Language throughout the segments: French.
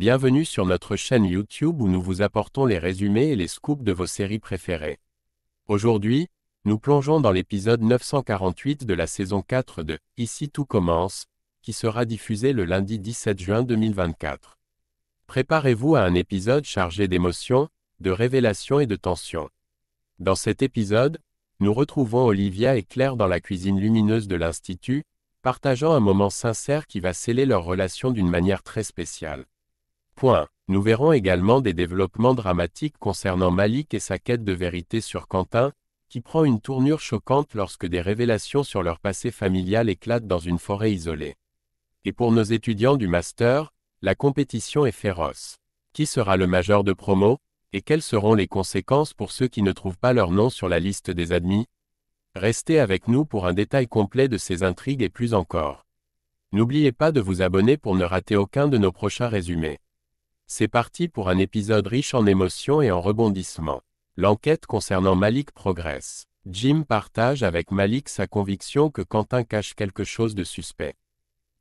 Bienvenue sur notre chaîne YouTube où nous vous apportons les résumés et les scoops de vos séries préférées. Aujourd'hui, nous plongeons dans l'épisode 948 de la saison 4 de Ici tout commence, qui sera diffusé le lundi 17 juin 2024. Préparez-vous à un épisode chargé d'émotions, de révélations et de tensions. Dans cet épisode, nous retrouvons Olivia et Claire dans la cuisine lumineuse de l'Institut, partageant un moment sincère qui va sceller leur relation d'une manière très spéciale. Nous verrons également des développements dramatiques concernant Malik et sa quête de vérité sur Quentin, qui prend une tournure choquante lorsque des révélations sur leur passé familial éclatent dans une forêt isolée. Et pour nos étudiants du master, la compétition est féroce. Qui sera le majeur de promo Et quelles seront les conséquences pour ceux qui ne trouvent pas leur nom sur la liste des admis Restez avec nous pour un détail complet de ces intrigues et plus encore. N'oubliez pas de vous abonner pour ne rater aucun de nos prochains résumés. C'est parti pour un épisode riche en émotions et en rebondissements. L'enquête concernant Malik progresse. Jim partage avec Malik sa conviction que Quentin cache quelque chose de suspect.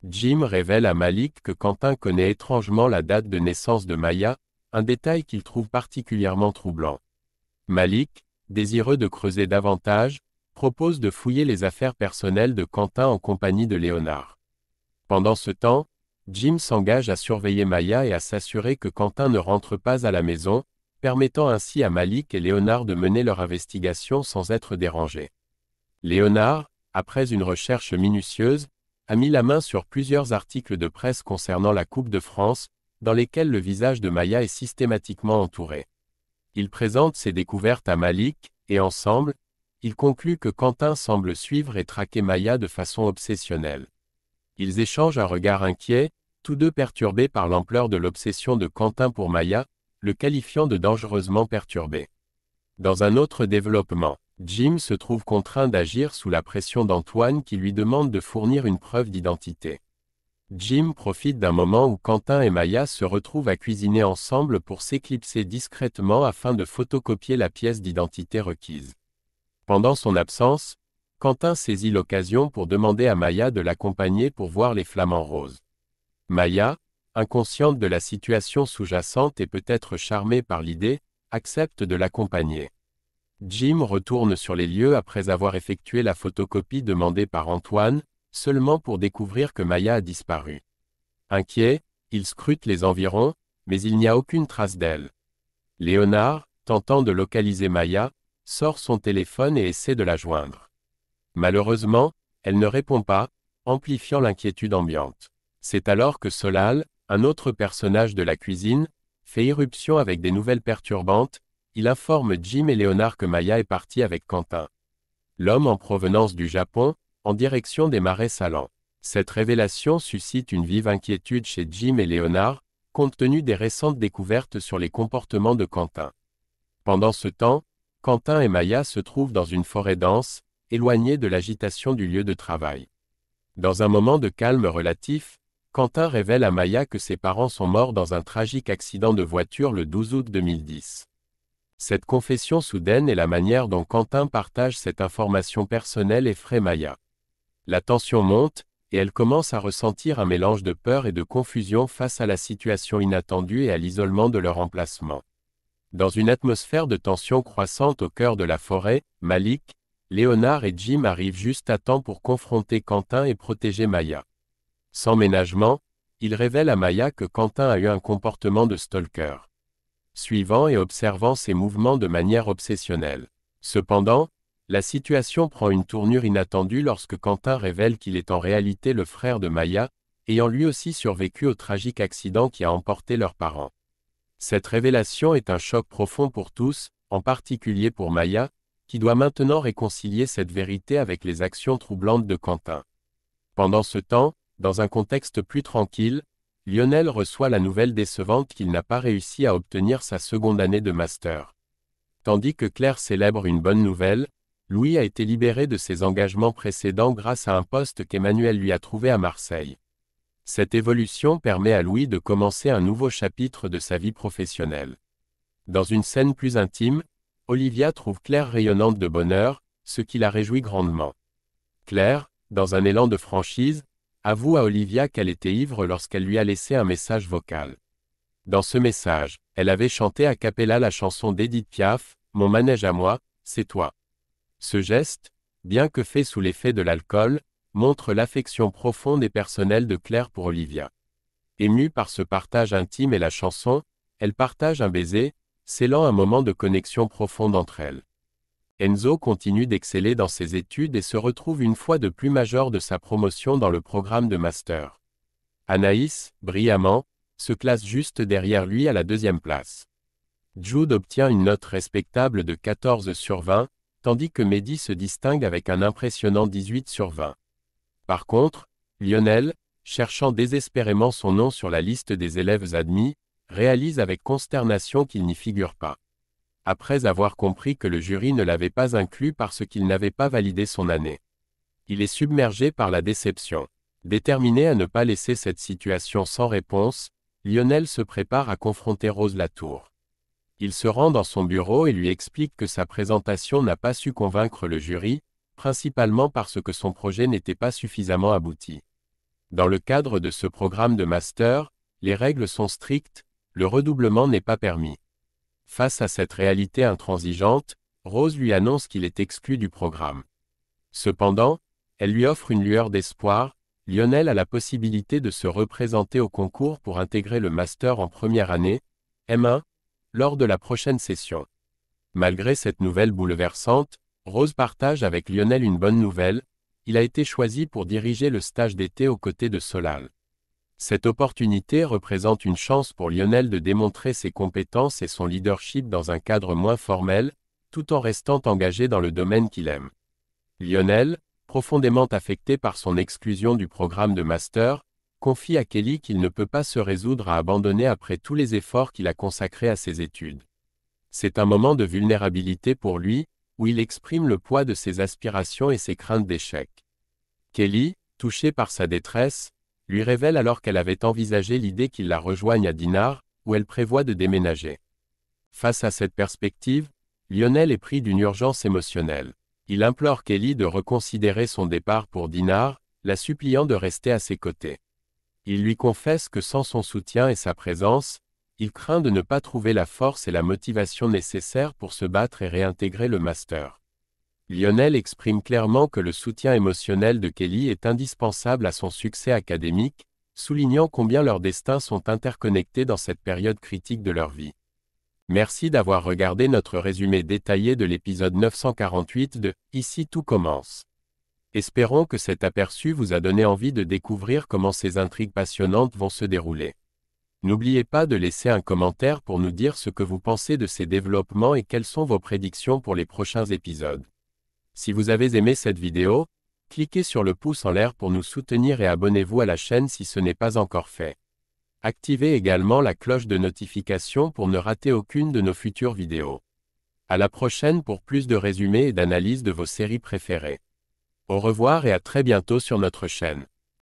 Jim révèle à Malik que Quentin connaît étrangement la date de naissance de Maya, un détail qu'il trouve particulièrement troublant. Malik, désireux de creuser davantage, propose de fouiller les affaires personnelles de Quentin en compagnie de Léonard. Pendant ce temps, Jim s'engage à surveiller Maya et à s'assurer que Quentin ne rentre pas à la maison, permettant ainsi à Malik et Léonard de mener leur investigation sans être dérangés. Léonard, après une recherche minutieuse, a mis la main sur plusieurs articles de presse concernant la Coupe de France, dans lesquels le visage de Maya est systématiquement entouré. Il présente ses découvertes à Malik, et ensemble, il conclut que Quentin semble suivre et traquer Maya de façon obsessionnelle. Ils échangent un regard inquiet, tous deux perturbés par l'ampleur de l'obsession de Quentin pour Maya, le qualifiant de dangereusement perturbé. Dans un autre développement, Jim se trouve contraint d'agir sous la pression d'Antoine qui lui demande de fournir une preuve d'identité. Jim profite d'un moment où Quentin et Maya se retrouvent à cuisiner ensemble pour s'éclipser discrètement afin de photocopier la pièce d'identité requise. Pendant son absence, Quentin saisit l'occasion pour demander à Maya de l'accompagner pour voir les flamants roses. Maya, inconsciente de la situation sous-jacente et peut-être charmée par l'idée, accepte de l'accompagner. Jim retourne sur les lieux après avoir effectué la photocopie demandée par Antoine, seulement pour découvrir que Maya a disparu. Inquiet, il scrute les environs, mais il n'y a aucune trace d'elle. Léonard, tentant de localiser Maya, sort son téléphone et essaie de la joindre. Malheureusement, elle ne répond pas, amplifiant l'inquiétude ambiante. C'est alors que Solal, un autre personnage de la cuisine, fait irruption avec des nouvelles perturbantes, il informe Jim et Léonard que Maya est partie avec Quentin. L'homme en provenance du Japon, en direction des marais salants. Cette révélation suscite une vive inquiétude chez Jim et Léonard, compte tenu des récentes découvertes sur les comportements de Quentin. Pendant ce temps, Quentin et Maya se trouvent dans une forêt dense, éloigné de l'agitation du lieu de travail. Dans un moment de calme relatif, Quentin révèle à Maya que ses parents sont morts dans un tragique accident de voiture le 12 août 2010. Cette confession soudaine et la manière dont Quentin partage cette information personnelle effraie Maya. La tension monte, et elle commence à ressentir un mélange de peur et de confusion face à la situation inattendue et à l'isolement de leur emplacement. Dans une atmosphère de tension croissante au cœur de la forêt, Malik, Léonard et Jim arrivent juste à temps pour confronter Quentin et protéger Maya. Sans ménagement, ils révèlent à Maya que Quentin a eu un comportement de stalker. Suivant et observant ses mouvements de manière obsessionnelle. Cependant, la situation prend une tournure inattendue lorsque Quentin révèle qu'il est en réalité le frère de Maya, ayant lui aussi survécu au tragique accident qui a emporté leurs parents. Cette révélation est un choc profond pour tous, en particulier pour Maya, qui doit maintenant réconcilier cette vérité avec les actions troublantes de Quentin. Pendant ce temps, dans un contexte plus tranquille, Lionel reçoit la nouvelle décevante qu'il n'a pas réussi à obtenir sa seconde année de master. Tandis que Claire célèbre une bonne nouvelle, Louis a été libéré de ses engagements précédents grâce à un poste qu'Emmanuel lui a trouvé à Marseille. Cette évolution permet à Louis de commencer un nouveau chapitre de sa vie professionnelle. Dans une scène plus intime, Olivia trouve Claire rayonnante de bonheur, ce qui la réjouit grandement. Claire, dans un élan de franchise, avoue à Olivia qu'elle était ivre lorsqu'elle lui a laissé un message vocal. Dans ce message, elle avait chanté à cappella la chanson d'Edith Piaf, Mon manège à moi, c'est toi. Ce geste, bien que fait sous l'effet de l'alcool, montre l'affection profonde et personnelle de Claire pour Olivia. Émue par ce partage intime et la chanson, elle partage un baiser, scellant un moment de connexion profonde entre elles. Enzo continue d'exceller dans ses études et se retrouve une fois de plus majeur de sa promotion dans le programme de master. Anaïs, brillamment, se classe juste derrière lui à la deuxième place. Jude obtient une note respectable de 14 sur 20, tandis que Mehdi se distingue avec un impressionnant 18 sur 20. Par contre, Lionel, cherchant désespérément son nom sur la liste des élèves admis, réalise avec consternation qu'il n'y figure pas. Après avoir compris que le jury ne l'avait pas inclus parce qu'il n'avait pas validé son année. Il est submergé par la déception. Déterminé à ne pas laisser cette situation sans réponse, Lionel se prépare à confronter Rose Latour. Il se rend dans son bureau et lui explique que sa présentation n'a pas su convaincre le jury, principalement parce que son projet n'était pas suffisamment abouti. Dans le cadre de ce programme de master, les règles sont strictes, le redoublement n'est pas permis. Face à cette réalité intransigeante, Rose lui annonce qu'il est exclu du programme. Cependant, elle lui offre une lueur d'espoir, Lionel a la possibilité de se représenter au concours pour intégrer le master en première année, M1, lors de la prochaine session. Malgré cette nouvelle bouleversante, Rose partage avec Lionel une bonne nouvelle, il a été choisi pour diriger le stage d'été aux côtés de Solal. Cette opportunité représente une chance pour Lionel de démontrer ses compétences et son leadership dans un cadre moins formel, tout en restant engagé dans le domaine qu'il aime. Lionel, profondément affecté par son exclusion du programme de master, confie à Kelly qu'il ne peut pas se résoudre à abandonner après tous les efforts qu'il a consacrés à ses études. C'est un moment de vulnérabilité pour lui, où il exprime le poids de ses aspirations et ses craintes d'échec. Kelly, touchée par sa détresse, lui révèle alors qu'elle avait envisagé l'idée qu'il la rejoigne à Dinard, où elle prévoit de déménager. Face à cette perspective, Lionel est pris d'une urgence émotionnelle. Il implore Kelly de reconsidérer son départ pour Dinard, la suppliant de rester à ses côtés. Il lui confesse que sans son soutien et sa présence, il craint de ne pas trouver la force et la motivation nécessaires pour se battre et réintégrer le master. Lionel exprime clairement que le soutien émotionnel de Kelly est indispensable à son succès académique, soulignant combien leurs destins sont interconnectés dans cette période critique de leur vie. Merci d'avoir regardé notre résumé détaillé de l'épisode 948 de Ici tout commence. Espérons que cet aperçu vous a donné envie de découvrir comment ces intrigues passionnantes vont se dérouler. N'oubliez pas de laisser un commentaire pour nous dire ce que vous pensez de ces développements et quelles sont vos prédictions pour les prochains épisodes. Si vous avez aimé cette vidéo, cliquez sur le pouce en l'air pour nous soutenir et abonnez-vous à la chaîne si ce n'est pas encore fait. Activez également la cloche de notification pour ne rater aucune de nos futures vidéos. À la prochaine pour plus de résumés et d'analyses de vos séries préférées. Au revoir et à très bientôt sur notre chaîne.